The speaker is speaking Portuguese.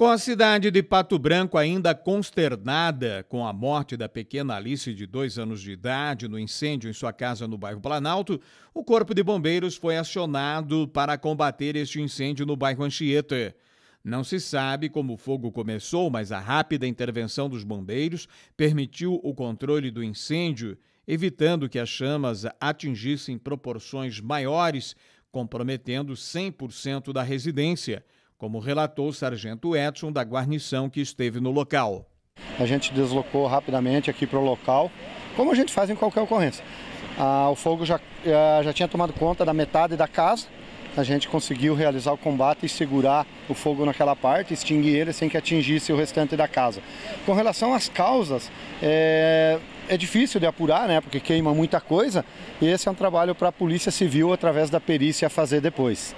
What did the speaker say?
Com a cidade de Pato Branco ainda consternada com a morte da pequena Alice de dois anos de idade no incêndio em sua casa no bairro Planalto, o Corpo de Bombeiros foi acionado para combater este incêndio no bairro Anchieta. Não se sabe como o fogo começou, mas a rápida intervenção dos bombeiros permitiu o controle do incêndio, evitando que as chamas atingissem proporções maiores, comprometendo 100% da residência como relatou o sargento Edson da guarnição que esteve no local. A gente deslocou rapidamente aqui para o local, como a gente faz em qualquer ocorrência. Ah, o fogo já, ah, já tinha tomado conta da metade da casa, a gente conseguiu realizar o combate e segurar o fogo naquela parte, extinguir ele sem que atingisse o restante da casa. Com relação às causas, é, é difícil de apurar, né, porque queima muita coisa, e esse é um trabalho para a Polícia Civil, através da perícia, fazer depois.